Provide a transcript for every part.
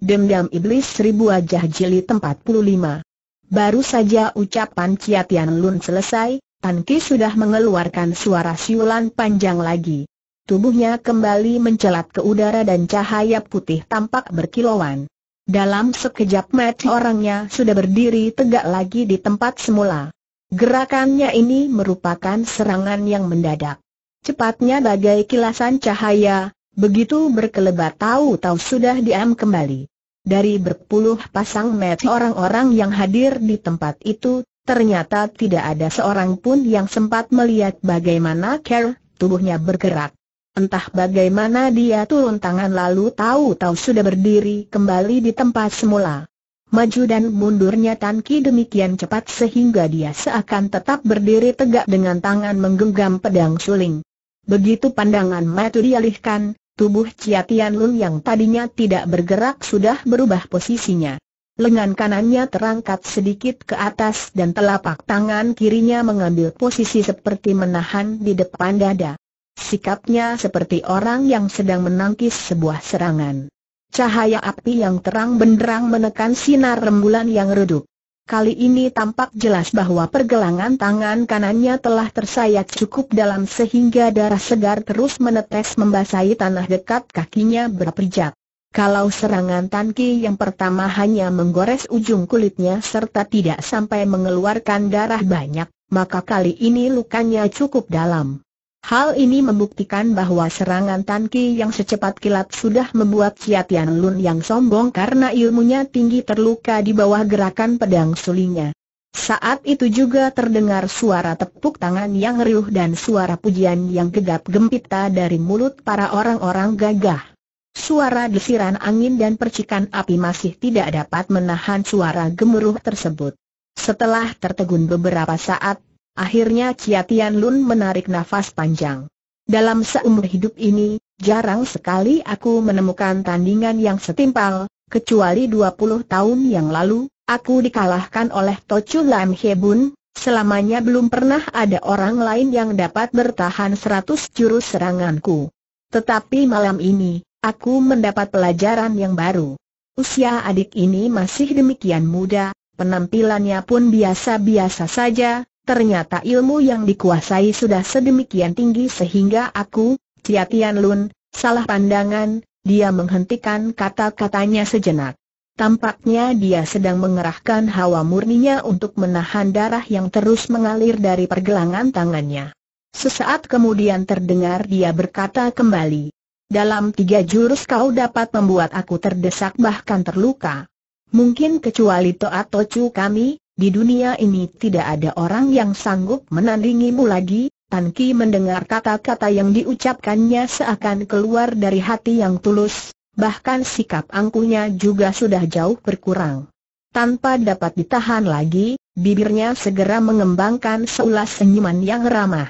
Dendam Iblis Seribu Wajah Jilid 45 Baru saja ucapan Cia Tian Lun selesai, Tan Ki sudah mengeluarkan suara siulan panjang lagi. Tubuhnya kembali mencelat ke udara dan cahaya putih tampak berkilauan. Dalam sekejap mata orangnya sudah berdiri tegak lagi di tempat semula. Gerakannya ini merupakan serangan yang mendadak. Cepatnya bagai kilasan cahaya, Begitu berkelebat tahu-tahu sudah diam kembali. Dari berpuluh pasang mata orang-orang yang hadir di tempat itu, ternyata tidak ada seorang pun yang sempat melihat bagaimana Kerr, tubuhnya bergerak. Entah bagaimana dia turun tangan lalu tahu-tahu sudah berdiri kembali di tempat semula. Maju dan mundurnya Tan Ki demikian cepat sehingga dia seakan tetap berdiri tegak dengan tangan menggenggam pedang suling. Begitu pandangan Matu dialihkan, Tubuh Chia Tian Lun yang tadinya tidak bergerak sudah berubah posisinya. Lengan kanannya terangkat sedikit ke atas dan telapak tangan kirinya mengambil posisi seperti menahan di depan dada. Sikapnya seperti orang yang sedang menangkis sebuah serangan. Cahaya api yang terang benderang menekan sinar rembulan yang redup. Kali ini tampak jelas bahwa pergelangan tangan kanannya telah tersayat cukup dalam sehingga darah segar terus menetes membasahi tanah dekat kakinya berpijak. Kalau serangan Tanki yang pertama hanya menggores ujung kulitnya serta tidak sampai mengeluarkan darah banyak, maka kali ini lukanya cukup dalam. Hal ini membuktikan bahwa serangan Tan yang secepat kilat sudah membuat Chia Tian Lun yang sombong karena ilmunya tinggi terluka di bawah gerakan pedang sulingnya. Saat itu juga terdengar suara tepuk tangan yang riuh dan suara pujian yang gegap gempita dari mulut para orang-orang gagah. Suara desiran angin dan percikan api masih tidak dapat menahan suara gemuruh tersebut. Setelah tertegun beberapa saat, Akhirnya Chia Tian Lun menarik nafas panjang. Dalam seumur hidup ini, jarang sekali aku menemukan tandingan yang setimpal, kecuali 20 tahun yang lalu, aku dikalahkan oleh Tochu Lam Hebun, selamanya belum pernah ada orang lain yang dapat bertahan 100 jurus seranganku. Tetapi malam ini, aku mendapat pelajaran yang baru. Usia adik ini masih demikian muda, penampilannya pun biasa-biasa saja, Ternyata ilmu yang dikuasai sudah sedemikian tinggi sehingga aku, Cia Tian Lun, salah pandangan, dia menghentikan kata-katanya sejenak. Tampaknya dia sedang mengerahkan hawa murninya untuk menahan darah yang terus mengalir dari pergelangan tangannya. Sesaat kemudian terdengar dia berkata kembali, dalam tiga jurus kau dapat membuat aku terdesak bahkan terluka. Mungkin kecuali Toa Tochu kami, di dunia ini tidak ada orang yang sanggup menandingimu lagi, Tan Ki mendengar kata-kata yang diucapkannya seakan keluar dari hati yang tulus, bahkan sikap angkunya juga sudah jauh berkurang. Tanpa dapat ditahan lagi, bibirnya segera mengembangkan seulas senyuman yang ramah.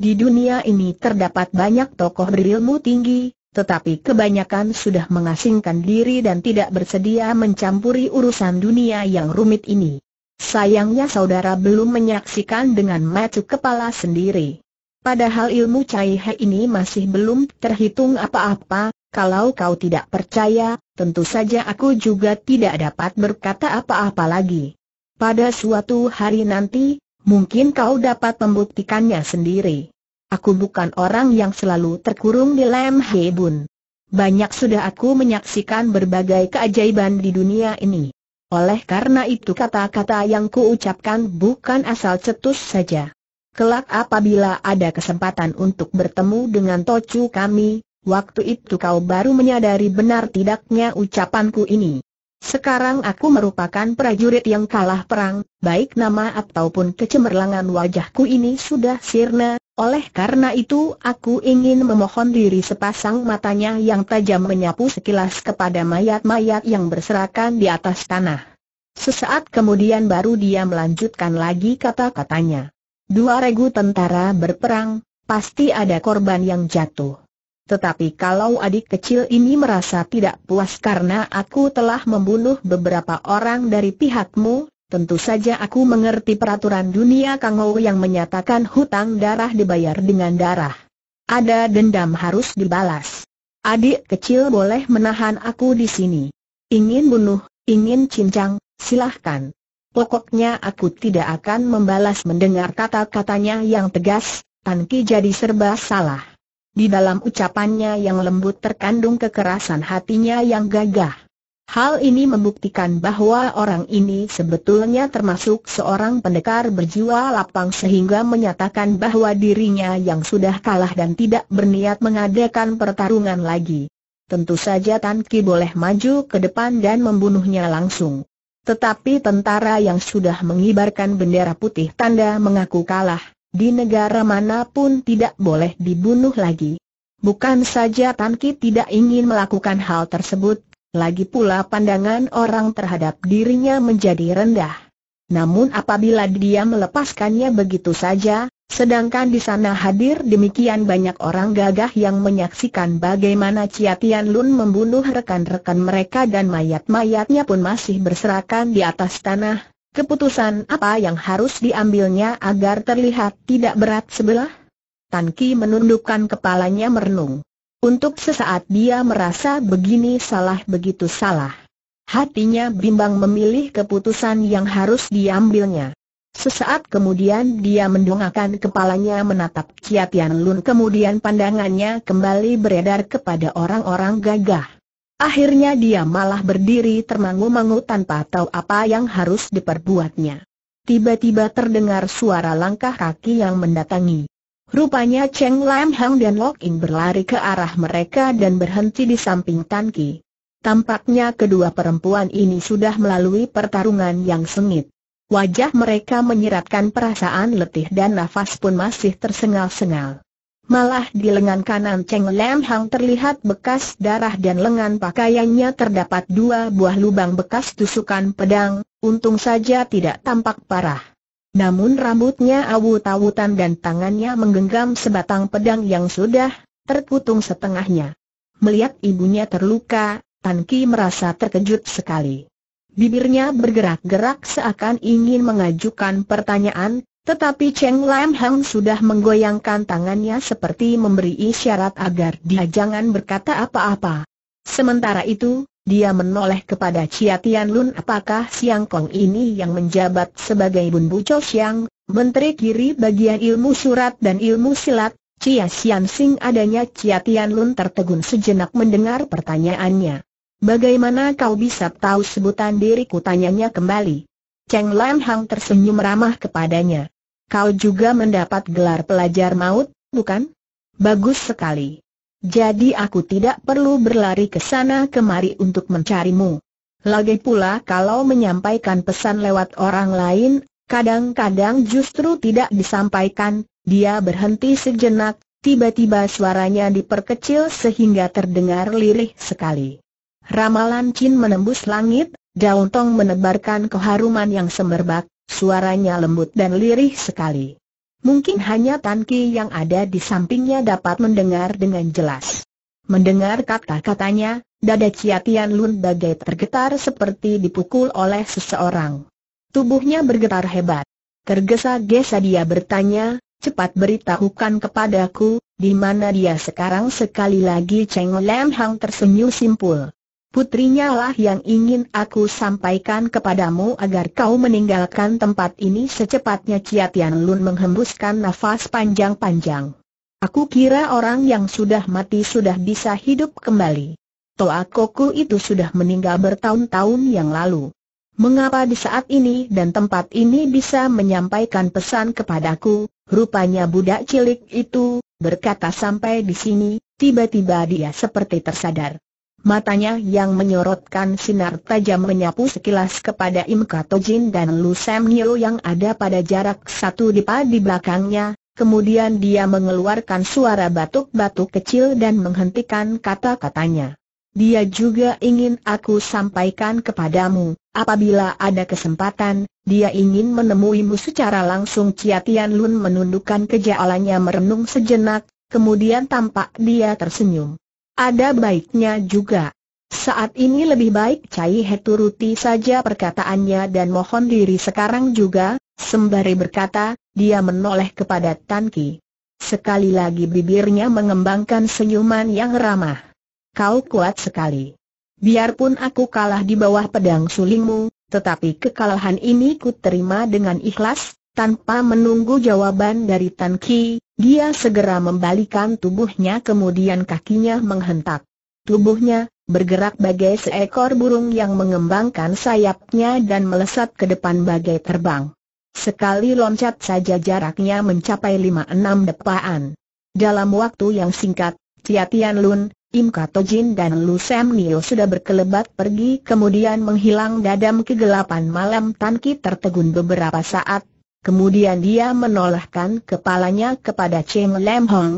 Di dunia ini terdapat banyak tokoh berilmu tinggi, tetapi kebanyakan sudah mengasingkan diri dan tidak bersedia mencampuri urusan dunia yang rumit ini. Sayangnya saudara belum menyaksikan dengan mata kepala sendiri. Padahal ilmu Cai He ini masih belum terhitung apa-apa, kalau kau tidak percaya, tentu saja aku juga tidak dapat berkata apa-apa lagi. Pada suatu hari nanti, mungkin kau dapat membuktikannya sendiri. Aku bukan orang yang selalu terkurung di lem hebun. Banyak sudah aku menyaksikan berbagai keajaiban di dunia ini. Oleh karena itu kata-kata yang kuucapkan bukan asal cetus saja. Kelak apabila ada kesempatan untuk bertemu dengan Tocu kami, waktu itu kau baru menyadari benar tidaknya ucapanku ini. Sekarang aku merupakan prajurit yang kalah perang, baik nama ataupun kecemerlangan wajahku ini sudah sirna, oleh karena itu aku ingin memohon diri sepasang matanya yang tajam menyapu sekilas kepada mayat-mayat yang berserakan di atas tanah. Sesaat kemudian baru dia melanjutkan lagi kata-katanya. Dua regu tentara berperang, pasti ada korban yang jatuh. Tetapi kalau adik kecil ini merasa tidak puas karena aku telah membunuh beberapa orang dari pihakmu, Tentu saja aku mengerti peraturan dunia Kang Kangou yang menyatakan hutang darah dibayar dengan darah. Ada dendam harus dibalas. Adik kecil boleh menahan aku di sini. Ingin bunuh, ingin cincang, silahkan. Pokoknya aku tidak akan membalas mendengar kata-katanya yang tegas, Tan Ki jadi serba salah. Di dalam ucapannya yang lembut terkandung kekerasan hatinya yang gagah. Hal ini membuktikan bahwa orang ini sebetulnya termasuk seorang pendekar berjiwa lapang sehingga menyatakan bahwa dirinya yang sudah kalah dan tidak berniat mengadakan pertarungan lagi. Tentu saja Tan Ki boleh maju ke depan dan membunuhnya langsung. Tetapi tentara yang sudah mengibarkan bendera putih tanda mengaku kalah, di negara manapun tidak boleh dibunuh lagi. Bukan saja Tan Ki tidak ingin melakukan hal tersebut, lagi pula pandangan orang terhadap dirinya menjadi rendah. Namun apabila dia melepaskannya begitu saja, sedangkan di sana hadir demikian banyak orang gagah yang menyaksikan bagaimana Chia Tian Lun membunuh rekan-rekan mereka dan mayat-mayatnya pun masih berserakan di atas tanah, keputusan apa yang harus diambilnya agar terlihat tidak berat sebelah? Tan Ki menundukkan kepalanya merenung. Untuk sesaat dia merasa begini salah begitu salah. Hatinya bimbang memilih keputusan yang harus diambilnya. Sesaat kemudian dia mendongakkan kepalanya menatap Chia Tian Lun kemudian pandangannya kembali beredar kepada orang-orang gagah. Akhirnya dia malah berdiri termangu-mangu tanpa tahu apa yang harus diperbuatnya. Tiba-tiba terdengar suara langkah kaki yang mendatangi. Rupanya Cheng Lam Hang dan Lok Ing berlari ke arah mereka dan berhenti di samping Tan Ki. Tampaknya kedua perempuan ini sudah melalui pertarungan yang sengit. Wajah mereka menyiratkan perasaan letih dan nafas pun masih tersengal-sengal. Malah di lengan kanan Cheng Lam Hang terlihat bekas darah dan lengan pakaiannya terdapat dua buah lubang bekas tusukan pedang, untung saja tidak tampak parah. Namun rambutnya awut-awutan dan tangannya menggenggam sebatang pedang yang sudah terputung setengahnya. Melihat ibunya terluka, Tan Ki merasa terkejut sekali. Bibirnya bergerak-gerak seakan ingin mengajukan pertanyaan, tetapi Cheng Lam Hang sudah menggoyangkan tangannya seperti memberi isyarat agar dia jangan berkata apa-apa. Sementara itu, dia menoleh kepada Chia Lun. apakah Siang Kong ini yang menjabat sebagai Bun Buco Siang, Menteri Kiri bagian ilmu surat dan ilmu silat, Chia Sian Sing adanya Chia Lun tertegun sejenak mendengar pertanyaannya. Bagaimana kau bisa tahu sebutan diriku tanyanya kembali. Cheng Lam Hang tersenyum ramah kepadanya. Kau juga mendapat gelar pelajar maut, bukan? Bagus sekali. Jadi aku tidak perlu berlari ke sana kemari untuk mencarimu. Lagi pula kalau menyampaikan pesan lewat orang lain, kadang-kadang justru tidak disampaikan, dia berhenti sejenak, tiba-tiba suaranya diperkecil sehingga terdengar lirih sekali. Ramalan Chin menembus langit, daun tong menebarkan keharuman yang semerbak, suaranya lembut dan lirih sekali. Mungkin hanya Tan Ki yang ada di sampingnya dapat mendengar dengan jelas. Mendengar kata-katanya, dada Chia Tian Lun bagai tergetar seperti dipukul oleh seseorang. Tubuhnya bergetar hebat. Tergesa-gesa dia bertanya, cepat beritahukan kepadaku, di mana dia sekarang sekali lagi Cheng Lam Hang tersenyum simpul. Putrinya lah yang ingin aku sampaikan kepadamu agar kau meninggalkan tempat ini secepatnya Chia Tian Lun menghembuskan nafas panjang-panjang. Aku kira orang yang sudah mati sudah bisa hidup kembali. Toa Koku itu sudah meninggal bertahun-tahun yang lalu. Mengapa di saat ini dan tempat ini bisa menyampaikan pesan kepadaku? Rupanya budak cilik itu berkata sampai di sini, tiba-tiba dia seperti tersadar matanya yang menyorotkan sinar tajam menyapu sekilas kepada Im Kato Jin dan Lu Sam Nyo yang ada pada jarak satu dipa di belakangnya, kemudian dia mengeluarkan suara batuk-batuk kecil dan menghentikan kata-katanya. Dia juga ingin aku sampaikan kepadamu, apabila ada kesempatan, dia ingin menemuimu secara langsung Cia Tian Lun menundukkan kejaalanya merenung sejenak, kemudian tampak dia tersenyum. Ada baiknya juga. Saat ini lebih baik Cai He turuti saja perkataannya dan mohon diri sekarang juga, sembari berkata, dia menoleh kepada Tan Ki. Sekali lagi bibirnya mengembangkan senyuman yang ramah. Kau kuat sekali. Biarpun aku kalah di bawah pedang sulingmu, tetapi kekalahan ini ku terima dengan ikhlas, tanpa menunggu jawaban dari Tan Ki, dia segera membalikan tubuhnya kemudian kakinya menghentak. Tubuhnya bergerak bagai seekor burung yang mengembangkan sayapnya dan melesat ke depan bagai terbang. Sekali loncat saja jaraknya mencapai lima enam depaan. Dalam waktu yang singkat, Tia Tian Lun, Im Kato Jin dan Lu Sam Nio sudah berkelebat pergi kemudian menghilang dadam kegelapan malam Tan Ki tertegun beberapa saat Kemudian dia menolehkan kepalanya kepada Cheng Lam Hong.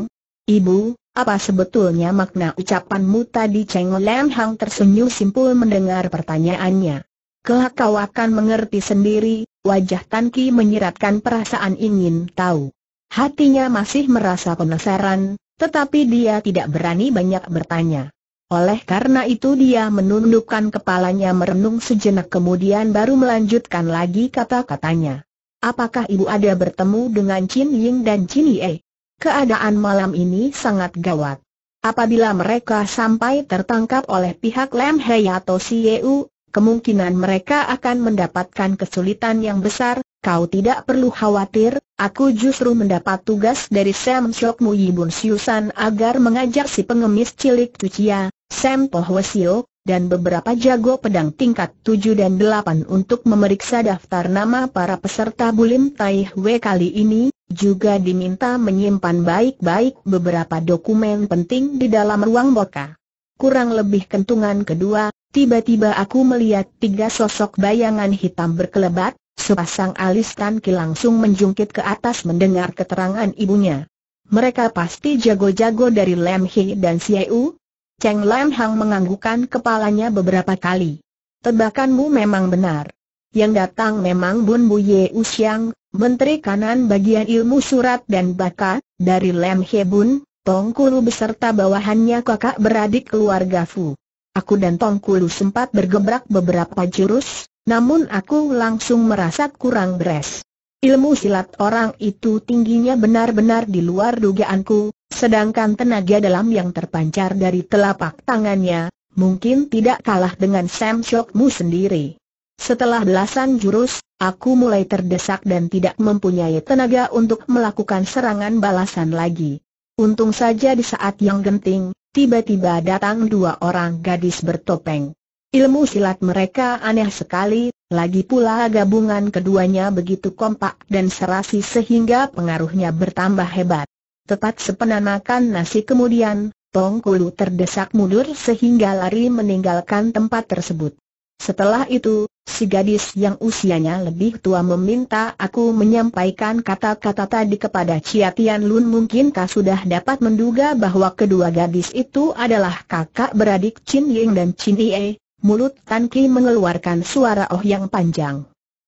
Ibu, apa sebetulnya makna ucapanmu tadi Cheng Lam Hong tersenyum simpul mendengar pertanyaannya. Kelak kau akan mengerti sendiri, wajah Tan Ki menyiratkan perasaan ingin tahu. Hatinya masih merasa penasaran, tetapi dia tidak berani banyak bertanya. Oleh karena itu dia menundukkan kepalanya merenung sejenak kemudian baru melanjutkan lagi kata-katanya. Apakah ibu ada bertemu dengan Chin Ying dan Chin Ye? Keadaan malam ini sangat gawat. Apabila mereka sampai tertangkap oleh pihak Lam Hei atau Si Sieu, kemungkinan mereka akan mendapatkan kesulitan yang besar. Kau tidak perlu khawatir, aku justru mendapat tugas dari Sam Shok Mu Yibun Siusan agar mengajar si pengemis cilik Cucia, ya, Sam Poh Wesio, dan beberapa jago pedang tingkat 7 dan 8 untuk memeriksa daftar nama para peserta Bulim Tai Hwe kali ini, juga diminta menyimpan baik-baik beberapa dokumen penting di dalam ruang boka. Kurang lebih kentungan kedua, tiba-tiba aku melihat tiga sosok bayangan hitam berkelebat, sepasang alis Tan langsung menjungkit ke atas mendengar keterangan ibunya. Mereka pasti jago-jago dari Lem He dan Siu, Cheng Lam Hang menganggukkan kepalanya beberapa kali. Tebakanmu memang benar. Yang datang memang Bun Bu Ye Usiang, Menteri Kanan bagian ilmu surat dan baka, dari Lam He Bun, Tong Kulu beserta bawahannya kakak beradik keluarga Fu. Aku dan Tong Kulu sempat bergebrak beberapa jurus, namun aku langsung merasa kurang beres. Ilmu silat orang itu tingginya benar-benar di luar dugaanku, Sedangkan tenaga dalam yang terpancar dari telapak tangannya, mungkin tidak kalah dengan Sam Shokmu sendiri. Setelah belasan jurus, aku mulai terdesak dan tidak mempunyai tenaga untuk melakukan serangan balasan lagi. Untung saja di saat yang genting, tiba-tiba datang dua orang gadis bertopeng. Ilmu silat mereka aneh sekali, lagi pula gabungan keduanya begitu kompak dan serasi sehingga pengaruhnya bertambah hebat. Tepat sepenanakan nasi kemudian, Tong terdesak mundur sehingga lari meninggalkan tempat tersebut. Setelah itu, si gadis yang usianya lebih tua meminta aku menyampaikan kata-kata tadi kepada Chia Tian Lun mungkinkah sudah dapat menduga bahwa kedua gadis itu adalah kakak beradik Chin Ying dan Chin Ye, mulut Tan Ki mengeluarkan suara oh yang panjang.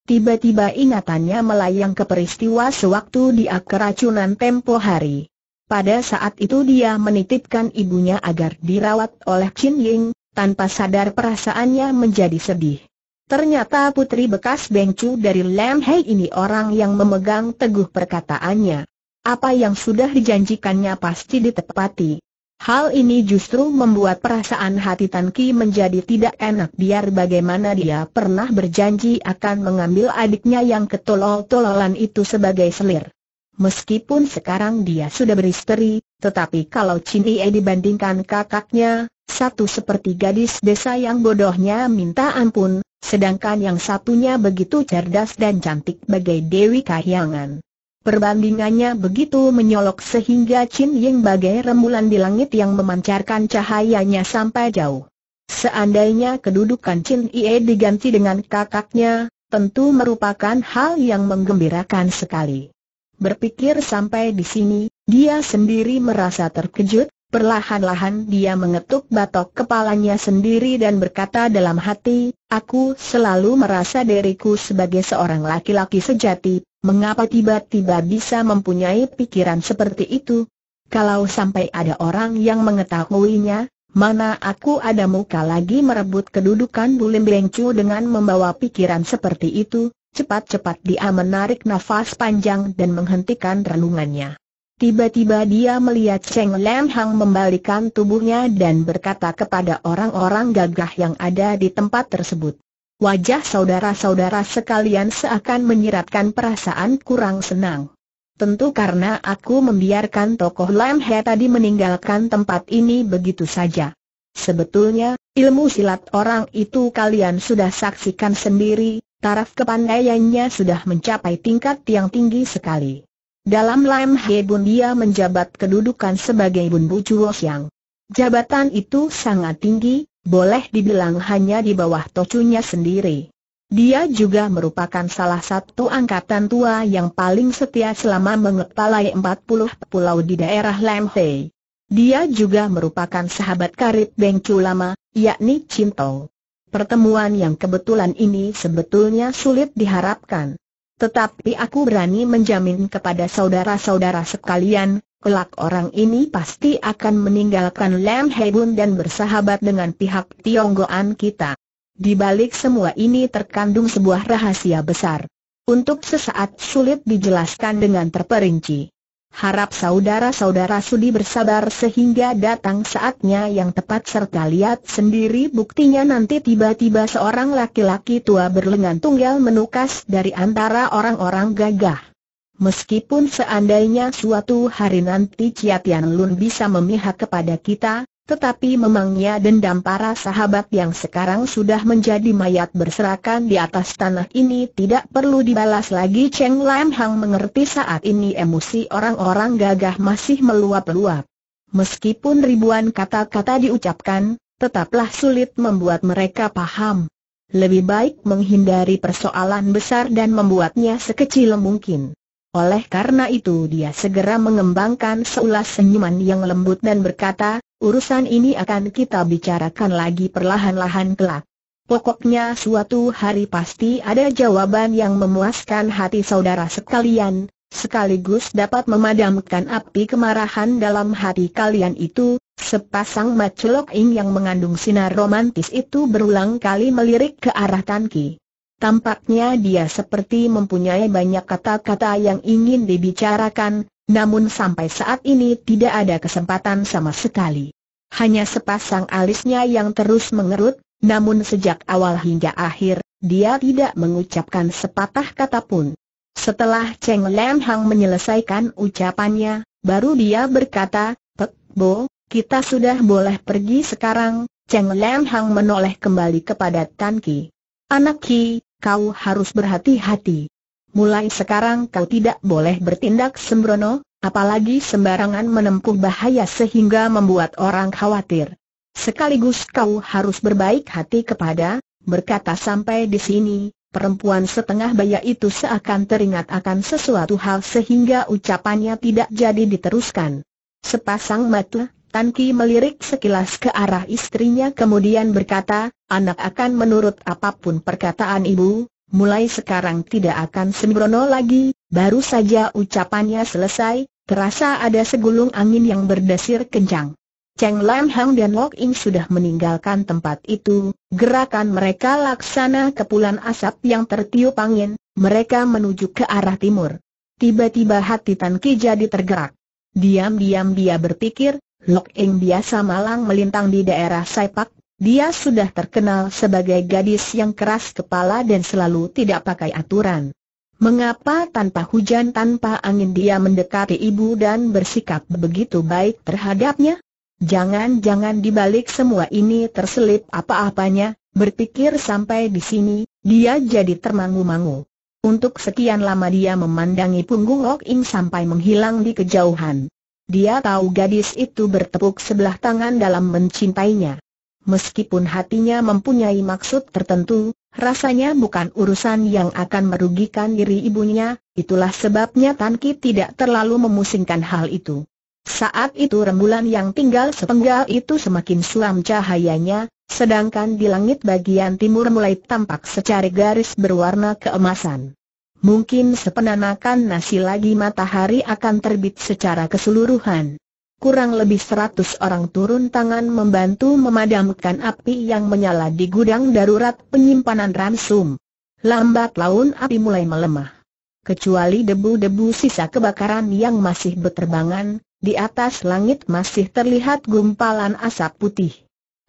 Tiba-tiba ingatannya melayang ke peristiwa sewaktu dia keracunan tempo hari. Pada saat itu dia menitipkan ibunya agar dirawat oleh Qin Ying, tanpa sadar perasaannya menjadi sedih. Ternyata putri bekas Bengcu dari Lam Hei ini orang yang memegang teguh perkataannya. Apa yang sudah dijanjikannya pasti ditepati. Hal ini justru membuat perasaan hati Tan Ki menjadi tidak enak biar bagaimana dia pernah berjanji akan mengambil adiknya yang ketolol-tololan itu sebagai selir. Meskipun sekarang dia sudah beristri, tetapi kalau Chin Ie dibandingkan kakaknya, satu seperti gadis desa yang bodohnya minta ampun, sedangkan yang satunya begitu cerdas dan cantik bagai Dewi Kahyangan. Perbandingannya begitu menyolok sehingga Chin Ying bagai rembulan di langit yang memancarkan cahayanya sampai jauh. Seandainya kedudukan Chin Ie diganti dengan kakaknya, tentu merupakan hal yang menggembirakan sekali. Berpikir sampai di sini, dia sendiri merasa terkejut, perlahan-lahan dia mengetuk batok kepalanya sendiri dan berkata dalam hati, Aku selalu merasa diriku sebagai seorang laki-laki sejati, Mengapa tiba-tiba bisa mempunyai pikiran seperti itu? Kalau sampai ada orang yang mengetahuinya, mana aku ada muka lagi merebut kedudukan Bulim Bengcu dengan membawa pikiran seperti itu, cepat-cepat dia menarik nafas panjang dan menghentikan renungannya. Tiba-tiba dia melihat Cheng Lam Hang membalikan tubuhnya dan berkata kepada orang-orang gagah yang ada di tempat tersebut. Wajah saudara-saudara sekalian seakan menyiratkan perasaan kurang senang. Tentu karena aku membiarkan tokoh Lam He tadi meninggalkan tempat ini begitu saja. Sebetulnya, ilmu silat orang itu kalian sudah saksikan sendiri, taraf kepandaiannya sudah mencapai tingkat yang tinggi sekali. Dalam Lam He Bun dia menjabat kedudukan sebagai Bun Bu Chuo Jabatan itu sangat tinggi, boleh dibilang hanya di bawah tocunya sendiri. Dia juga merupakan salah satu angkatan tua yang paling setia selama mengepalai 40 pulau di daerah Lemhei. Dia juga merupakan sahabat karib Beng Chu lama, yakni Cinto. Pertemuan yang kebetulan ini sebetulnya sulit diharapkan. Tetapi aku berani menjamin kepada saudara-saudara sekalian, Kelak orang ini pasti akan meninggalkan Lam Hebun dan bersahabat dengan pihak Tionggoan kita. Di balik semua ini terkandung sebuah rahasia besar. Untuk sesaat sulit dijelaskan dengan terperinci. Harap saudara-saudara sudi bersabar sehingga datang saatnya yang tepat serta lihat sendiri buktinya nanti tiba-tiba seorang laki-laki tua berlengan tunggal menukas dari antara orang-orang gagah. Meskipun seandainya suatu hari nanti Chia Tian Lun bisa memihak kepada kita, tetapi memangnya dendam para sahabat yang sekarang sudah menjadi mayat berserakan di atas tanah ini tidak perlu dibalas lagi Cheng Lam Hang mengerti saat ini emosi orang-orang gagah masih meluap-luap. Meskipun ribuan kata-kata diucapkan, tetaplah sulit membuat mereka paham. Lebih baik menghindari persoalan besar dan membuatnya sekecil mungkin. Oleh karena itu dia segera mengembangkan seulas senyuman yang lembut dan berkata, urusan ini akan kita bicarakan lagi perlahan-lahan kelak. Pokoknya suatu hari pasti ada jawaban yang memuaskan hati saudara sekalian, sekaligus dapat memadamkan api kemarahan dalam hati kalian itu, sepasang macelok ing yang mengandung sinar romantis itu berulang kali melirik ke arah Tanki. Tampaknya dia seperti mempunyai banyak kata-kata yang ingin dibicarakan, namun sampai saat ini tidak ada kesempatan sama sekali. Hanya sepasang alisnya yang terus mengerut, namun sejak awal hingga akhir, dia tidak mengucapkan sepatah kata pun. Setelah Cheng Lam Hang menyelesaikan ucapannya, baru dia berkata, Pek Bo, kita sudah boleh pergi sekarang. Cheng Lam Hang menoleh kembali kepada Tan Ki. Anak Ki, kau harus berhati-hati. Mulai sekarang kau tidak boleh bertindak sembrono, apalagi sembarangan menempuh bahaya sehingga membuat orang khawatir. Sekaligus kau harus berbaik hati kepada, berkata sampai di sini, perempuan setengah baya itu seakan teringat akan sesuatu hal sehingga ucapannya tidak jadi diteruskan. Sepasang mata Tan Ki melirik sekilas ke arah istrinya kemudian berkata, anak akan menurut apapun perkataan ibu, mulai sekarang tidak akan sembrono lagi, baru saja ucapannya selesai, terasa ada segulung angin yang berdesir kencang. Cheng Lam Hang dan Lok Ing sudah meninggalkan tempat itu, gerakan mereka laksana kepulan asap yang tertiup angin, mereka menuju ke arah timur. Tiba-tiba hati Tan Ki jadi tergerak. Diam-diam dia berpikir, Lok Eng biasa malang melintang di daerah Saipak, dia sudah terkenal sebagai gadis yang keras kepala dan selalu tidak pakai aturan. Mengapa tanpa hujan tanpa angin dia mendekati ibu dan bersikap begitu baik terhadapnya? Jangan-jangan dibalik semua ini terselip apa-apanya, berpikir sampai di sini, dia jadi termangu-mangu. Untuk sekian lama dia memandangi punggung Lok Ing sampai menghilang di kejauhan. Dia tahu gadis itu bertepuk sebelah tangan dalam mencintainya. Meskipun hatinya mempunyai maksud tertentu, rasanya bukan urusan yang akan merugikan diri ibunya, itulah sebabnya Tan Ki tidak terlalu memusingkan hal itu. Saat itu rembulan yang tinggal sepenggal itu semakin suam cahayanya, sedangkan di langit bagian timur mulai tampak secara garis berwarna keemasan. Mungkin sepenanakan nasi lagi matahari akan terbit secara keseluruhan. Kurang lebih seratus orang turun tangan membantu memadamkan api yang menyala di gudang darurat penyimpanan ransum. Lambat laun api mulai melemah. Kecuali debu-debu sisa kebakaran yang masih berterbangan, di atas langit masih terlihat gumpalan asap putih.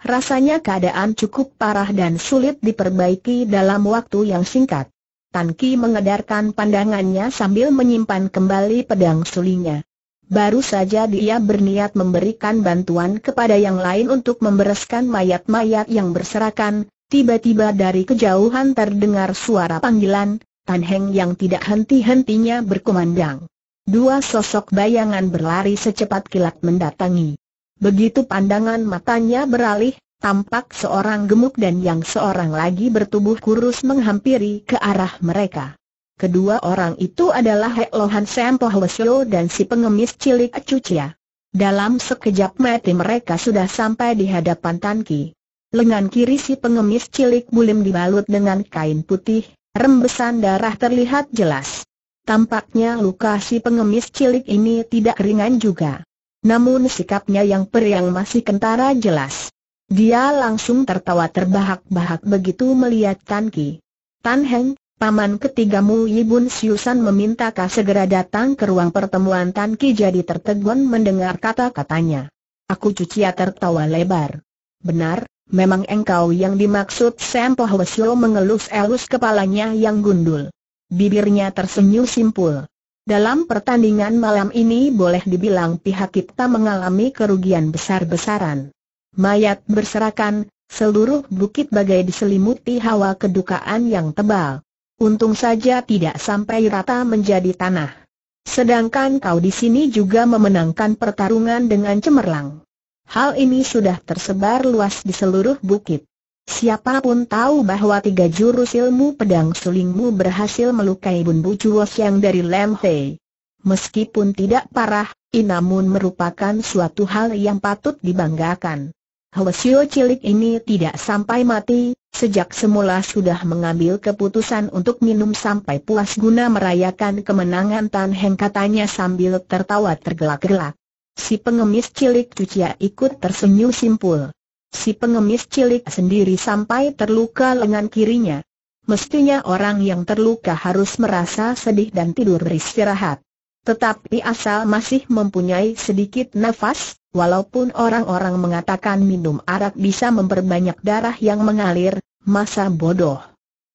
Rasanya keadaan cukup parah dan sulit diperbaiki dalam waktu yang singkat. Tan Ki mengedarkan pandangannya sambil menyimpan kembali pedang sulinya. Baru saja dia berniat memberikan bantuan kepada yang lain untuk membereskan mayat-mayat yang berserakan, tiba-tiba dari kejauhan terdengar suara panggilan, Tan Heng yang tidak henti-hentinya berkumandang. Dua sosok bayangan berlari secepat kilat mendatangi. Begitu pandangan matanya beralih, tampak seorang gemuk dan yang seorang lagi bertubuh kurus menghampiri ke arah mereka. Kedua orang itu adalah Hek Lohan Sempoh dan si pengemis cilik Cucia. Dalam sekejap mati mereka sudah sampai di hadapan Tanki. Lengan kiri si pengemis cilik bulim dibalut dengan kain putih, rembesan darah terlihat jelas. Tampaknya luka si pengemis cilik ini tidak ringan juga. Namun sikapnya yang periang masih kentara jelas. Dia langsung tertawa terbahak-bahak begitu melihat Tan Ki. Tan Heng, paman ketigamu Yibun Siusan meminta kau segera datang ke ruang pertemuan Tan Ki jadi tertegun mendengar kata-katanya. Aku cucia ya, tertawa lebar. Benar, memang engkau yang dimaksud Sempo Hwesyo mengelus-elus kepalanya yang gundul. Bibirnya tersenyum simpul. Dalam pertandingan malam ini boleh dibilang pihak kita mengalami kerugian besar-besaran. Mayat berserakan, seluruh bukit bagai diselimuti hawa kedukaan yang tebal. Untung saja tidak sampai rata menjadi tanah. Sedangkan kau di sini juga memenangkan pertarungan dengan cemerlang. Hal ini sudah tersebar luas di seluruh bukit. Siapapun tahu bahwa tiga jurus ilmu pedang sulingmu berhasil melukai Bun juos yang dari Lem Meskipun tidak parah, namun merupakan suatu hal yang patut dibanggakan. Hwasyo cilik ini tidak sampai mati, sejak semula sudah mengambil keputusan untuk minum sampai puas guna merayakan kemenangan Tan Heng katanya sambil tertawa tergelak-gelak. Si pengemis cilik cucia ikut tersenyum simpul. Si pengemis cilik sendiri sampai terluka lengan kirinya. Mestinya orang yang terluka harus merasa sedih dan tidur beristirahat. Tetapi asal masih mempunyai sedikit nafas, Walaupun orang-orang mengatakan minum arak bisa memperbanyak darah yang mengalir, masa bodoh.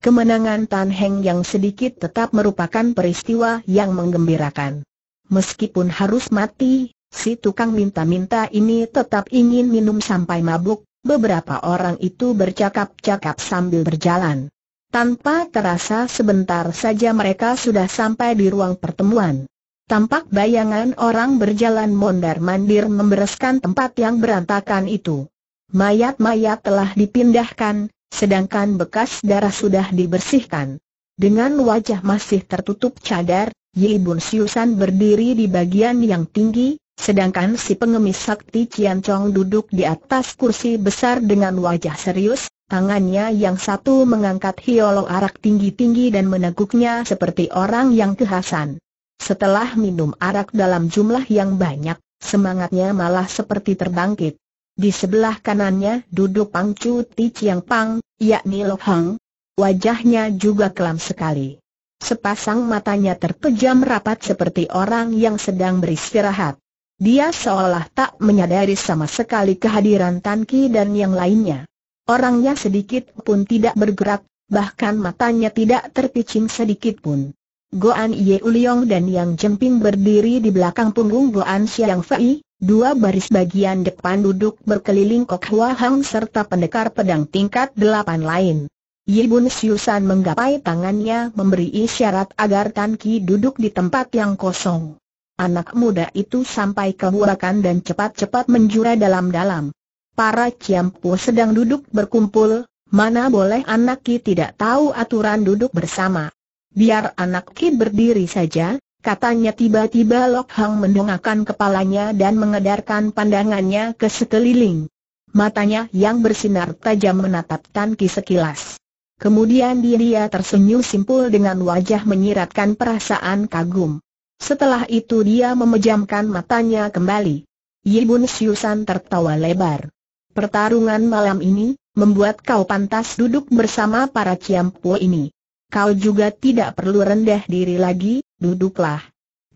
Kemenangan Tan Heng yang sedikit tetap merupakan peristiwa yang menggembirakan. Meskipun harus mati, si tukang minta-minta ini tetap ingin minum sampai mabuk, beberapa orang itu bercakap-cakap sambil berjalan. Tanpa terasa sebentar saja mereka sudah sampai di ruang pertemuan. Tampak bayangan orang berjalan mondar-mandir membereskan tempat yang berantakan itu. Mayat-mayat telah dipindahkan, sedangkan bekas darah sudah dibersihkan. Dengan wajah masih tertutup cadar, Yi Bun Siusan berdiri di bagian yang tinggi, sedangkan si pengemis sakti Cian Chong duduk di atas kursi besar dengan wajah serius, Tangannya yang satu mengangkat hiolo arak tinggi-tinggi dan meneguknya seperti orang yang kehasan. Setelah minum arak dalam jumlah yang banyak, semangatnya malah seperti terbangkit. Di sebelah kanannya duduk Pang Chu Ti Chiang Pang, yakni Lo Hang. Wajahnya juga kelam sekali. Sepasang matanya terpejam rapat seperti orang yang sedang beristirahat. Dia seolah tak menyadari sama sekali kehadiran Tan Ki dan yang lainnya. Orangnya sedikit pun tidak bergerak, bahkan matanya tidak terpicing sedikit pun. Goan Ye Uliong dan Yang Jemping berdiri di belakang punggung Goan Siang Fei, dua baris bagian depan duduk berkeliling Kok Hua Hang serta pendekar pedang tingkat delapan lain. Ye Bun Siusan menggapai tangannya memberi isyarat agar Tan Ki duduk di tempat yang kosong. Anak muda itu sampai kebuakan dan cepat-cepat menjura dalam-dalam. Para Ciampu sedang duduk berkumpul, mana boleh anak Ki tidak tahu aturan duduk bersama. Biar anak Ki berdiri saja, katanya tiba-tiba Lok Hang mendongakkan kepalanya dan mengedarkan pandangannya ke sekeliling. Matanya yang bersinar tajam menatap Tan Ki sekilas. Kemudian dia tersenyum simpul dengan wajah menyiratkan perasaan kagum. Setelah itu dia memejamkan matanya kembali. Yibun Siusan tertawa lebar. Pertarungan malam ini, membuat kau pantas duduk bersama para ciampu ini kau juga tidak perlu rendah diri lagi, duduklah.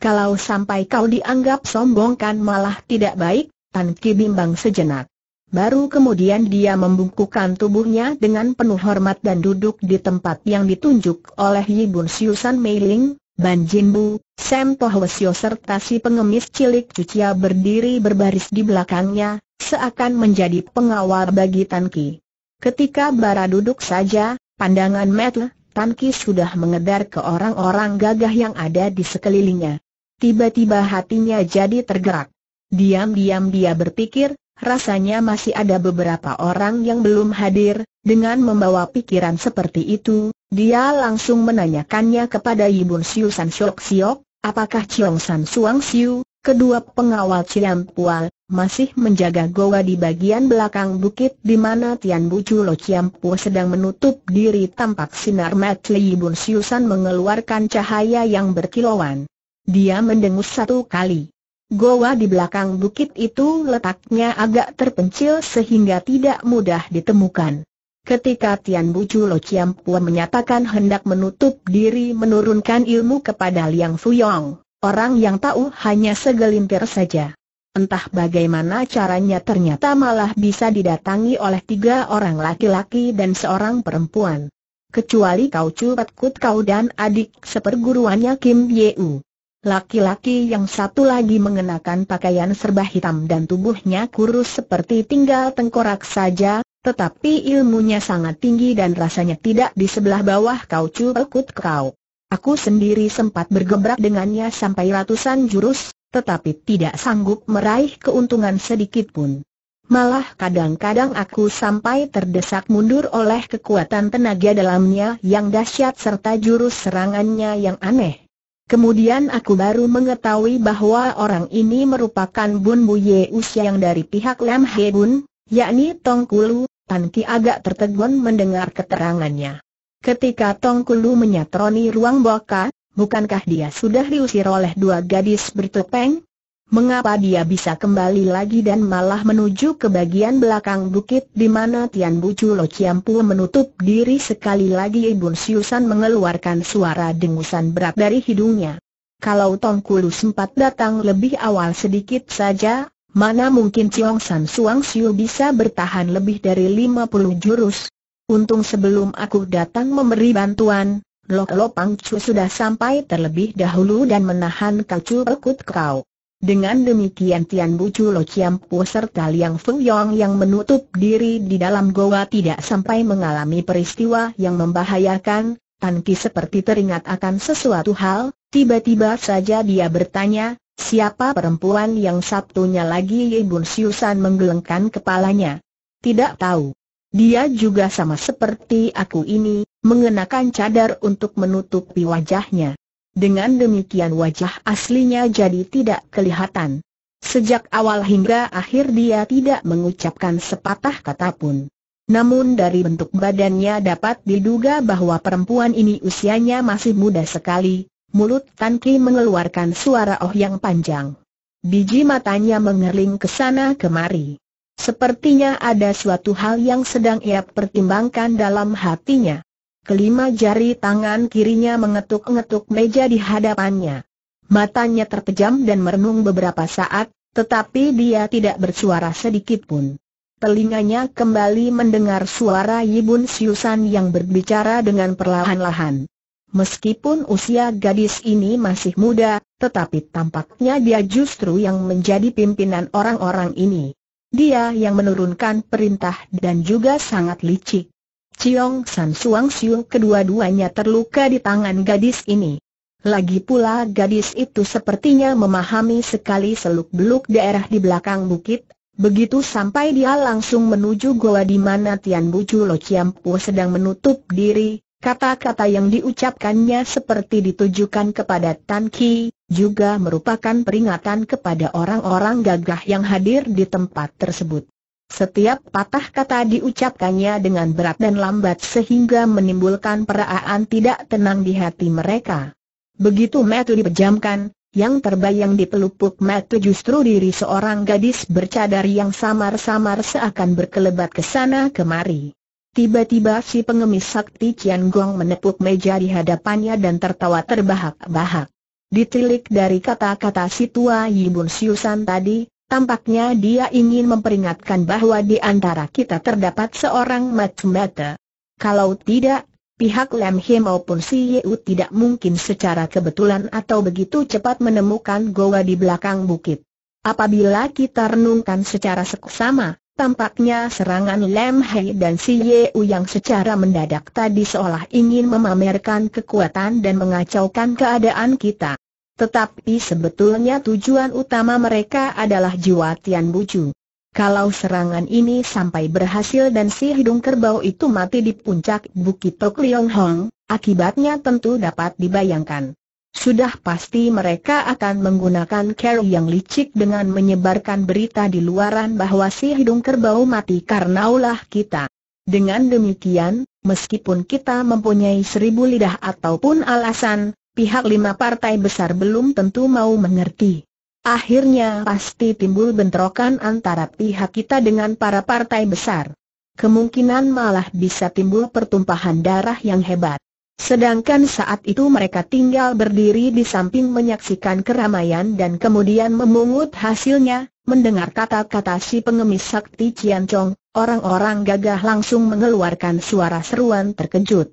Kalau sampai kau dianggap sombong kan malah tidak baik, Tan Ki bimbang sejenak. Baru kemudian dia membungkukan tubuhnya dengan penuh hormat dan duduk di tempat yang ditunjuk oleh Yibun Siusan Meiling, Ban Jinbu, Sam Tohwesio serta si pengemis cilik Cucia berdiri berbaris di belakangnya, seakan menjadi pengawal bagi Tan Ki. Ketika Bara duduk saja, pandangan Matt Tan Ki sudah mengedar ke orang-orang gagah yang ada di sekelilingnya. Tiba-tiba hatinya jadi tergerak. Diam-diam dia berpikir, rasanya masih ada beberapa orang yang belum hadir, dengan membawa pikiran seperti itu, dia langsung menanyakannya kepada Yibun Siu San Siok Siok, apakah Chiong San Suang Siu, Kedua pengawal Pual masih menjaga goa di bagian belakang bukit di mana Tian Bu Chulo Pual sedang menutup diri tampak sinar mata Yibun Siusan mengeluarkan cahaya yang berkilauan. Dia mendengus satu kali. Goa di belakang bukit itu letaknya agak terpencil sehingga tidak mudah ditemukan. Ketika Tian Bu Chulo Pual menyatakan hendak menutup diri menurunkan ilmu kepada Liang Fuyong. Orang yang tahu hanya segelintir saja. Entah bagaimana caranya ternyata malah bisa didatangi oleh tiga orang laki-laki dan seorang perempuan. Kecuali kau cupet kut kau dan adik seperguruannya Kim ye Yeu. Laki-laki yang satu lagi mengenakan pakaian serba hitam dan tubuhnya kurus seperti tinggal tengkorak saja, tetapi ilmunya sangat tinggi dan rasanya tidak di sebelah bawah kau cupet kut kau. Aku sendiri sempat bergebrak dengannya sampai ratusan jurus, tetapi tidak sanggup meraih keuntungan sedikit pun. Malah kadang-kadang aku sampai terdesak mundur oleh kekuatan tenaga dalamnya yang dahsyat serta jurus serangannya yang aneh. Kemudian aku baru mengetahui bahwa orang ini merupakan Bun Buye Usia yang dari pihak Lam He Bun, yakni Tong Kulu, Tan Ki agak tertegun mendengar keterangannya. Ketika Tongkulu menyatroni ruang boka, bukankah dia sudah diusir oleh dua gadis bertopeng? Mengapa dia bisa kembali lagi dan malah menuju ke bagian belakang bukit di mana Tian Bucu Lo Ciampu menutup diri sekali lagi Ibun Siusan mengeluarkan suara dengusan berat dari hidungnya. Kalau Tongkulu sempat datang lebih awal sedikit saja, mana mungkin Chiong San Suang Siu bisa bertahan lebih dari 50 jurus? Untung sebelum aku datang memberi bantuan, Lok Lopang Chu sudah sampai terlebih dahulu dan menahan kacu ekut kau. Dengan demikian Tian Bu Chu Lo Chiam Pu serta Liang Feng Yong yang menutup diri di dalam goa tidak sampai mengalami peristiwa yang membahayakan, Tan Ki seperti teringat akan sesuatu hal, tiba-tiba saja dia bertanya, siapa perempuan yang Sabtunya lagi Ye Bun Siusan menggelengkan kepalanya? Tidak tahu. Dia juga sama seperti aku ini, mengenakan cadar untuk menutupi wajahnya. Dengan demikian wajah aslinya jadi tidak kelihatan. Sejak awal hingga akhir dia tidak mengucapkan sepatah kata pun. Namun dari bentuk badannya dapat diduga bahwa perempuan ini usianya masih muda sekali. Mulut Tan Ki mengeluarkan suara oh yang panjang. Biji matanya mengerling ke sana kemari. Sepertinya ada suatu hal yang sedang ia pertimbangkan dalam hatinya. Kelima jari tangan kirinya mengetuk-ngetuk meja di hadapannya. Matanya terpejam dan merenung beberapa saat, tetapi dia tidak bersuara sedikit pun. Telinganya kembali mendengar suara Yibun Siusan yang berbicara dengan perlahan-lahan. Meskipun usia gadis ini masih muda, tetapi tampaknya dia justru yang menjadi pimpinan orang-orang ini. Dia yang menurunkan perintah dan juga sangat licik. Ciong San Suang Siu kedua-duanya terluka di tangan gadis ini. Lagi pula gadis itu sepertinya memahami sekali seluk-beluk daerah di belakang bukit, begitu sampai dia langsung menuju goa di mana Tian Bucu Lo Po sedang menutup diri, Kata-kata yang diucapkannya seperti ditujukan kepada Tan Ki, juga merupakan peringatan kepada orang-orang gagah yang hadir di tempat tersebut. Setiap patah kata diucapkannya dengan berat dan lambat sehingga menimbulkan peraaan tidak tenang di hati mereka. Begitu metu dipejamkan, yang terbayang di pelupuk metu justru diri seorang gadis bercadar yang samar-samar seakan berkelebat ke sana kemari. Tiba-tiba si pengemis sakti Cian Gong menepuk meja di hadapannya dan tertawa terbahak-bahak. Ditilik dari kata-kata si tua Yibun Siusan tadi, tampaknya dia ingin memperingatkan bahwa di antara kita terdapat seorang matemata. Kalau tidak, pihak Lam He maupun si Yeu tidak mungkin secara kebetulan atau begitu cepat menemukan goa di belakang bukit. Apabila kita renungkan secara seksama, Tampaknya serangan Lam Hai dan Si Ye U yang secara mendadak tadi seolah ingin memamerkan kekuatan dan mengacaukan keadaan kita. Tetapi sebetulnya tujuan utama mereka adalah jiwa Tian Bucu. Kalau serangan ini sampai berhasil dan si hidung kerbau itu mati di puncak Bukit Tok Leong Hong, akibatnya tentu dapat dibayangkan. Sudah pasti mereka akan menggunakan cara yang licik dengan menyebarkan berita di luaran bahwa si hidung kerbau mati karena ulah kita. Dengan demikian, meskipun kita mempunyai seribu lidah ataupun alasan, pihak lima partai besar belum tentu mau mengerti. Akhirnya pasti timbul bentrokan antara pihak kita dengan para partai besar. Kemungkinan malah bisa timbul pertumpahan darah yang hebat. Sedangkan saat itu mereka tinggal berdiri di samping menyaksikan keramaian dan kemudian memungut hasilnya, mendengar kata-kata si pengemis sakti Cian Chong, orang-orang gagah langsung mengeluarkan suara seruan terkejut.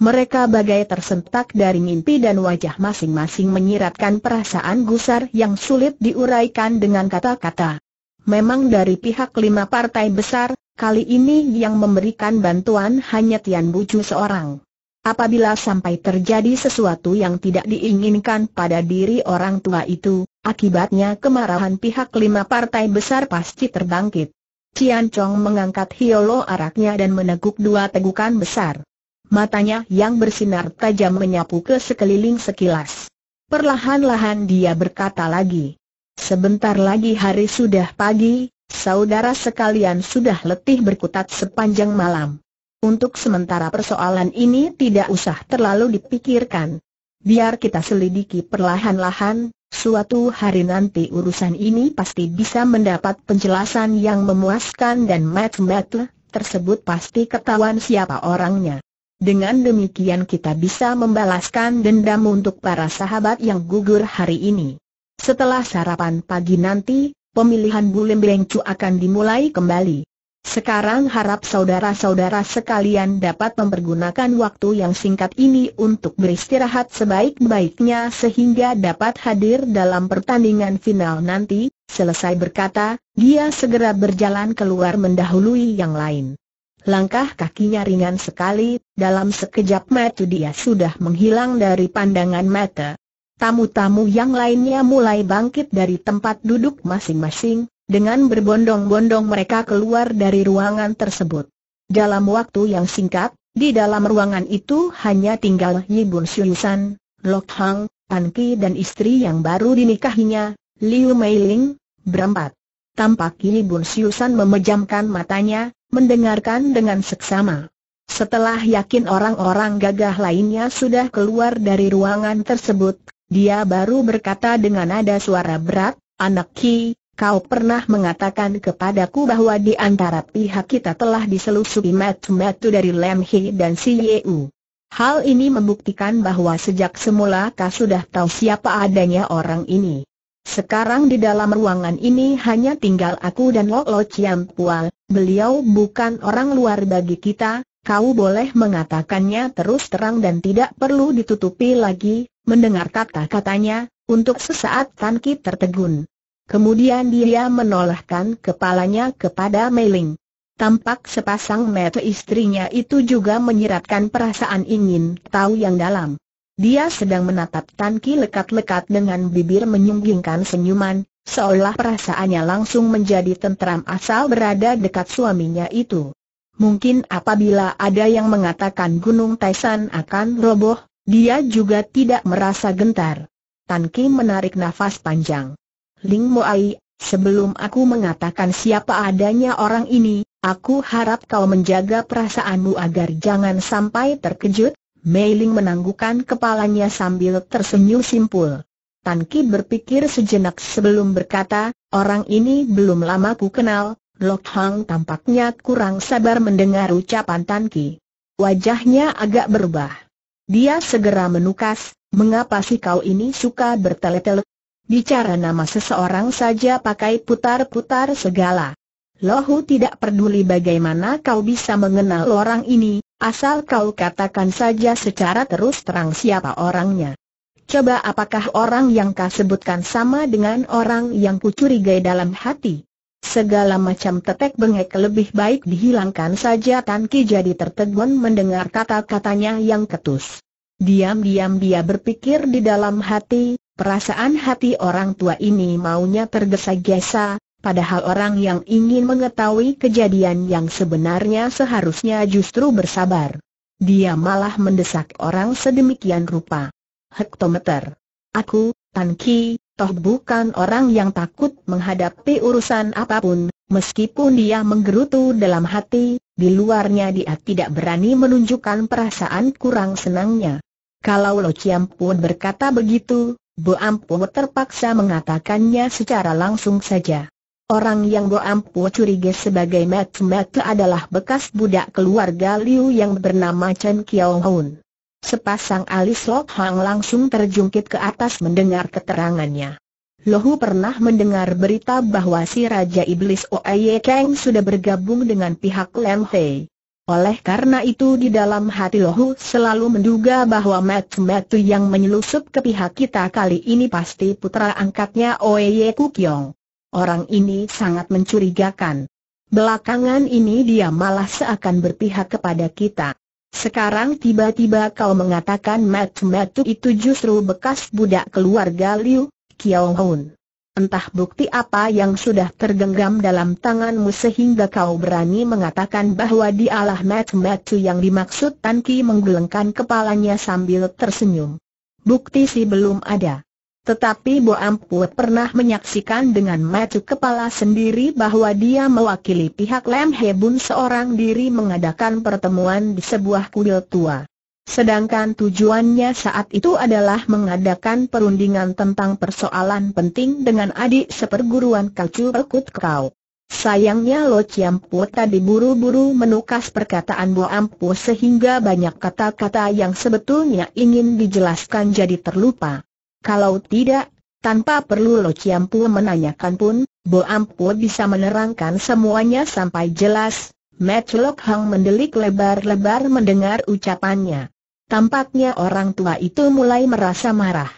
Mereka bagai tersentak dari mimpi dan wajah masing-masing menyiratkan perasaan gusar yang sulit diuraikan dengan kata-kata. Memang dari pihak lima partai besar, kali ini yang memberikan bantuan hanya Tian Bucu seorang. Apabila sampai terjadi sesuatu yang tidak diinginkan pada diri orang tua itu, akibatnya kemarahan pihak lima partai besar pasti terbangkit. Cian Chong mengangkat hiolo araknya dan meneguk dua tegukan besar. Matanya yang bersinar tajam menyapu ke sekeliling sekilas. Perlahan-lahan dia berkata lagi. Sebentar lagi hari sudah pagi, saudara sekalian sudah letih berkutat sepanjang malam. Untuk sementara persoalan ini tidak usah terlalu dipikirkan. Biar kita selidiki perlahan-lahan, suatu hari nanti urusan ini pasti bisa mendapat penjelasan yang memuaskan dan matematik tersebut pasti ketahuan siapa orangnya. Dengan demikian kita bisa membalaskan dendam untuk para sahabat yang gugur hari ini. Setelah sarapan pagi nanti, pemilihan Bulembengcu akan dimulai kembali. Sekarang harap saudara-saudara sekalian dapat mempergunakan waktu yang singkat ini untuk beristirahat sebaik-baiknya sehingga dapat hadir dalam pertandingan final nanti, selesai berkata, dia segera berjalan keluar mendahului yang lain. Langkah kakinya ringan sekali, dalam sekejap mata dia sudah menghilang dari pandangan mata. Tamu-tamu yang lainnya mulai bangkit dari tempat duduk masing-masing, dengan berbondong-bondong mereka keluar dari ruangan tersebut. Dalam waktu yang singkat, di dalam ruangan itu hanya tinggal Yibun Shuyusan, Lok Hang, An Ki dan istri yang baru dinikahinya, Liu Meiling, berempat. Tampak Yibun Shuyusan memejamkan matanya, mendengarkan dengan seksama. Setelah yakin orang-orang gagah lainnya sudah keluar dari ruangan tersebut, dia baru berkata dengan nada suara berat, Anak Ki, kau pernah mengatakan kepadaku bahwa di antara pihak kita telah diselusupi metu-metu dari Lem He dan Si U. Hal ini membuktikan bahwa sejak semula kau sudah tahu siapa adanya orang ini. Sekarang di dalam ruangan ini hanya tinggal aku dan Lo Lo Chiam Pual, beliau bukan orang luar bagi kita, kau boleh mengatakannya terus terang dan tidak perlu ditutupi lagi, mendengar kata-katanya, untuk sesaat Tan Ki tertegun. Kemudian dia menolakkan kepalanya kepada Meiling. Tampak sepasang mata istrinya itu juga menyiratkan perasaan ingin tahu yang dalam. Dia sedang menatap Tan Ki lekat-lekat dengan bibir menyunggingkan senyuman, seolah perasaannya langsung menjadi tentram asal berada dekat suaminya itu. Mungkin apabila ada yang mengatakan Gunung Taisan akan roboh, dia juga tidak merasa gentar. Tan Ki menarik nafas panjang. Ling Moai, sebelum aku mengatakan siapa adanya orang ini, aku harap kau menjaga perasaanmu agar jangan sampai terkejut, Mei Ling menanggukan kepalanya sambil tersenyum simpul. Tan Ki berpikir sejenak sebelum berkata, orang ini belum lama ku kenal, Lok Hang tampaknya kurang sabar mendengar ucapan Tan Ki. Wajahnya agak berubah. Dia segera menukas, mengapa sih kau ini suka bertele-tele? Bicara nama seseorang saja pakai putar-putar segala. Lohu tidak peduli bagaimana kau bisa mengenal orang ini, asal kau katakan saja secara terus terang siapa orangnya. Coba apakah orang yang kau sebutkan sama dengan orang yang kucurigai dalam hati? Segala macam tetek bengek lebih baik dihilangkan saja Tan Ki jadi tertegun mendengar kata-katanya yang ketus. Diam-diam dia berpikir di dalam hati, Perasaan hati orang tua ini maunya tergesa-gesa, padahal orang yang ingin mengetahui kejadian yang sebenarnya seharusnya justru bersabar. Dia malah mendesak orang sedemikian rupa. Hektometer. Aku, Tan Ki, toh bukan orang yang takut menghadapi urusan apapun, meskipun dia menggerutu dalam hati, di luarnya dia tidak berani menunjukkan perasaan kurang senangnya. Kalau Lo Chiam pun berkata begitu, Bo Ampu terpaksa mengatakannya secara langsung saja. Orang yang Bo Ampu curiga sebagai Mat Mat adalah bekas budak keluarga Liu yang bernama Chen Kiao Hun. Sepasang alis Lok Hang langsung terjungkit ke atas mendengar keterangannya. Lohu pernah mendengar berita bahwa si Raja Iblis Oye Kang sudah bergabung dengan pihak Lam Hei. Oleh karena itu di dalam hati Lohu selalu menduga bahwa Mat-Matu yang menyelusup ke pihak kita kali ini pasti putra angkatnya Oeye Kukyong. Orang ini sangat mencurigakan. Belakangan ini dia malah seakan berpihak kepada kita. Sekarang tiba-tiba kau mengatakan Mat-Matu itu justru bekas budak keluarga Liu Kiao Hun entah bukti apa yang sudah tergenggam dalam tanganmu sehingga kau berani mengatakan bahwa dialah Mat Macu yang dimaksud Tan Ki menggelengkan kepalanya sambil tersenyum. Bukti sih belum ada. Tetapi Bo Ampu pernah menyaksikan dengan mata kepala sendiri bahwa dia mewakili pihak Lem Hebun seorang diri mengadakan pertemuan di sebuah kuil tua. Sedangkan tujuannya saat itu adalah mengadakan perundingan tentang persoalan penting dengan adik seperguruan Kacu Ekut Kau. Sayangnya Lo Chiampu tadi buru-buru menukas perkataan Bu Ampu sehingga banyak kata-kata yang sebetulnya ingin dijelaskan jadi terlupa. Kalau tidak, tanpa perlu Lo Chiampu menanyakan pun, Bu Ampu bisa menerangkan semuanya sampai jelas. Matlock Hang mendelik lebar-lebar mendengar ucapannya. Tampaknya orang tua itu mulai merasa marah.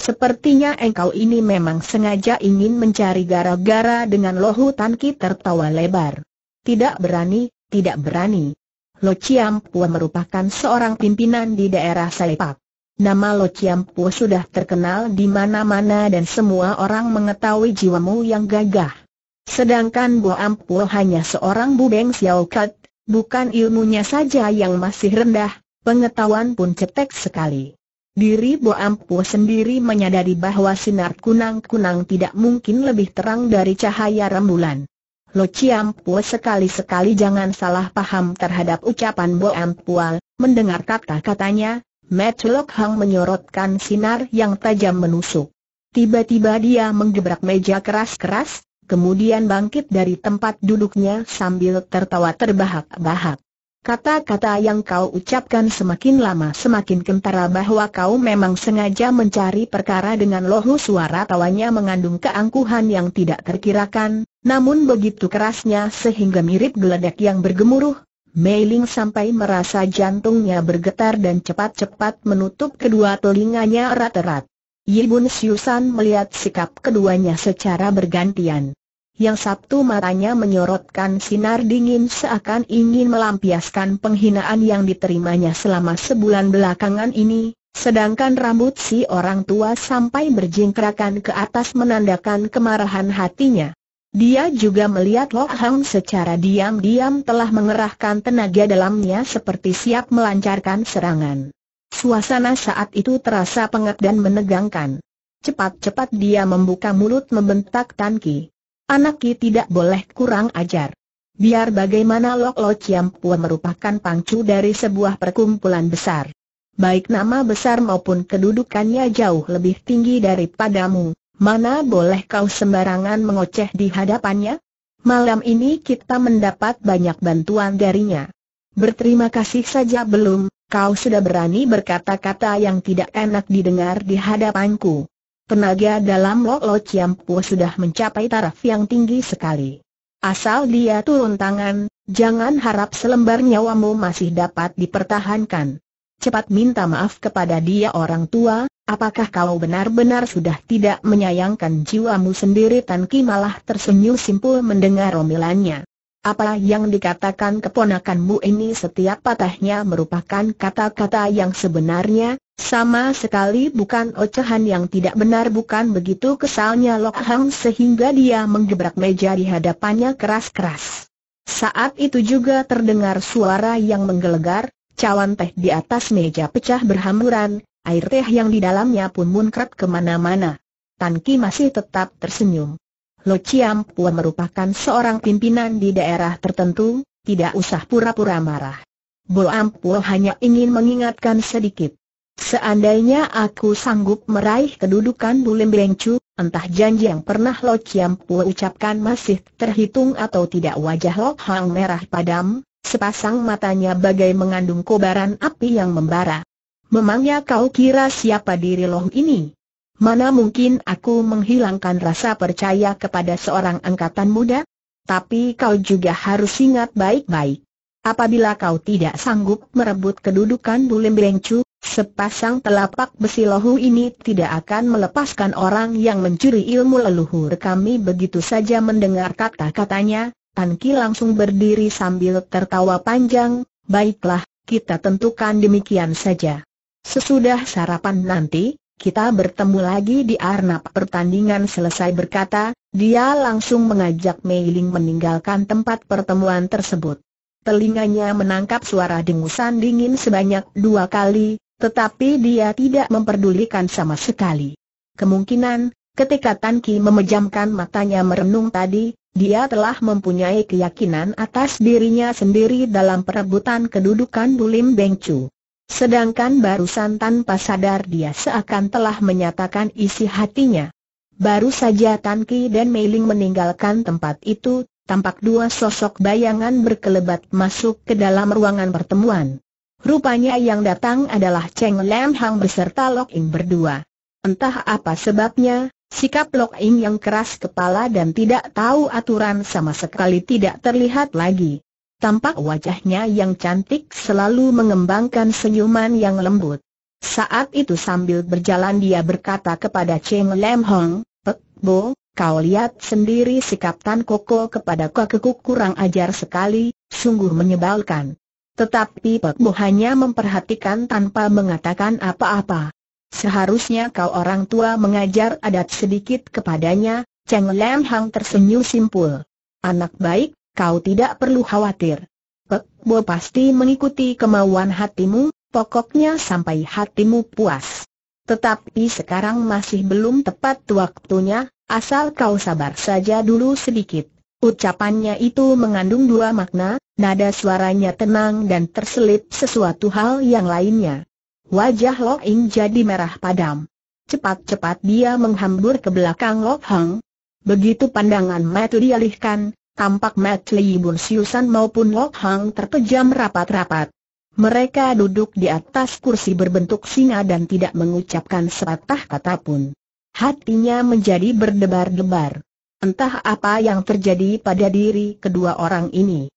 Sepertinya engkau ini memang sengaja ingin mencari gara-gara dengan lohu Tanki tertawa lebar. Tidak berani, tidak berani. Lo Chiampua merupakan seorang pimpinan di daerah Saipak. Nama Lo Chiampua sudah terkenal di mana-mana dan semua orang mengetahui jiwamu yang gagah. Sedangkan Bo ampuh hanya seorang bubeng Xiao Kat, bukan ilmunya saja yang masih rendah, Pengetahuan pun cetek sekali. Diri Bo Ampu sendiri menyadari bahwa sinar kunang-kunang tidak mungkin lebih terang dari cahaya rembulan. Lo Ciampu sekali-sekali jangan salah paham terhadap ucapan Bo Ampual, mendengar kata-katanya, Lok Hang menyorotkan sinar yang tajam menusuk. Tiba-tiba dia menggebrak meja keras-keras, kemudian bangkit dari tempat duduknya sambil tertawa terbahak-bahak. Kata-kata yang kau ucapkan semakin lama semakin kentara bahwa kau memang sengaja mencari perkara dengan lohu suara tawanya mengandung keangkuhan yang tidak terkirakan, namun begitu kerasnya sehingga mirip geledek yang bergemuruh. Meiling sampai merasa jantungnya bergetar dan cepat-cepat menutup kedua telinganya erat-erat. Yibun Siusan melihat sikap keduanya secara bergantian yang Sabtu matanya menyorotkan sinar dingin seakan ingin melampiaskan penghinaan yang diterimanya selama sebulan belakangan ini, sedangkan rambut si orang tua sampai berjingkrakan ke atas menandakan kemarahan hatinya. Dia juga melihat Lo Hang secara diam-diam telah mengerahkan tenaga dalamnya seperti siap melancarkan serangan. Suasana saat itu terasa pengap dan menegangkan. Cepat-cepat dia membuka mulut membentak Tan Ki. Anak Ki tidak boleh kurang ajar. Biar bagaimana Lok Lo Chiam Pua merupakan pangcu dari sebuah perkumpulan besar. Baik nama besar maupun kedudukannya jauh lebih tinggi daripadamu, mana boleh kau sembarangan mengoceh di hadapannya? Malam ini kita mendapat banyak bantuan darinya. Berterima kasih saja belum, kau sudah berani berkata-kata yang tidak enak didengar di hadapanku. Tenaga dalam Lo Lo Ciampu sudah mencapai taraf yang tinggi sekali. Asal dia turun tangan, jangan harap selembar nyawamu masih dapat dipertahankan. Cepat minta maaf kepada dia orang tua, apakah kau benar-benar sudah tidak menyayangkan jiwamu sendiri Tan Ki malah tersenyum simpul mendengar romilannya. Apa yang dikatakan keponakanmu ini setiap patahnya merupakan kata-kata yang sebenarnya, sama sekali bukan ocehan yang tidak benar bukan begitu kesalnya Lok Hang sehingga dia menggebrak meja di hadapannya keras-keras. Saat itu juga terdengar suara yang menggelegar, cawan teh di atas meja pecah berhamburan, air teh yang di dalamnya pun munkrat kemana-mana. Tan Ki masih tetap tersenyum. Lo Chiam Pua merupakan seorang pimpinan di daerah tertentu, tidak usah pura-pura marah. Bo Am hanya ingin mengingatkan sedikit. Seandainya aku sanggup meraih kedudukan Bulim Bengcu, entah janji yang pernah Lo Chiam Pu ucapkan masih terhitung atau tidak wajah Lo Hang merah padam, sepasang matanya bagai mengandung kobaran api yang membara. Memangnya kau kira siapa diri Lo ini? Mana mungkin aku menghilangkan rasa percaya kepada seorang angkatan muda? Tapi kau juga harus ingat baik-baik. Apabila kau tidak sanggup merebut kedudukan Bulim Bengcu, Sepasang telapak besi lohu ini tidak akan melepaskan orang yang mencuri ilmu leluhur kami begitu saja mendengar kata-katanya, Tan Ki langsung berdiri sambil tertawa panjang, baiklah, kita tentukan demikian saja. Sesudah sarapan nanti, kita bertemu lagi di arnab pertandingan selesai berkata, dia langsung mengajak Mei Ling meninggalkan tempat pertemuan tersebut. Telinganya menangkap suara dengusan dingin sebanyak dua kali, tetapi dia tidak memperdulikan sama sekali. Kemungkinan, ketika Tan Ki memejamkan matanya merenung tadi, dia telah mempunyai keyakinan atas dirinya sendiri dalam perebutan kedudukan Bulim Bengcu. Sedangkan barusan tanpa sadar dia seakan telah menyatakan isi hatinya. Baru saja Tan Ki dan Mei Ling meninggalkan tempat itu, tampak dua sosok bayangan berkelebat masuk ke dalam ruangan pertemuan. Rupanya yang datang adalah Cheng Lam Hang beserta Lok Ing berdua. Entah apa sebabnya, sikap Lok Ing yang keras kepala dan tidak tahu aturan sama sekali tidak terlihat lagi. Tampak wajahnya yang cantik selalu mengembangkan senyuman yang lembut. Saat itu sambil berjalan dia berkata kepada Cheng Lam Hong, Pek Bo, Kau lihat sendiri sikap Tan Koko kepada kakekku kurang ajar sekali, sungguh menyebalkan. Tetapi Pek Bo hanya memperhatikan tanpa mengatakan apa-apa. Seharusnya kau orang tua mengajar adat sedikit kepadanya, Cheng Lam Hang tersenyum simpul. Anak baik, kau tidak perlu khawatir. Pek Bo pasti mengikuti kemauan hatimu, pokoknya sampai hatimu puas. Tetapi sekarang masih belum tepat waktunya, asal kau sabar saja dulu sedikit. Ucapannya itu mengandung dua makna, Nada suaranya tenang dan terselip sesuatu hal yang lainnya. Wajah Lo Ing jadi merah padam. Cepat-cepat dia menghambur ke belakang Lo Hang. Begitu pandangan Mat dialihkan, tampak Mat Li Bun Siusan maupun Lo Hang terpejam rapat-rapat. Mereka duduk di atas kursi berbentuk singa dan tidak mengucapkan sepatah kata pun. Hatinya menjadi berdebar-debar. Entah apa yang terjadi pada diri kedua orang ini.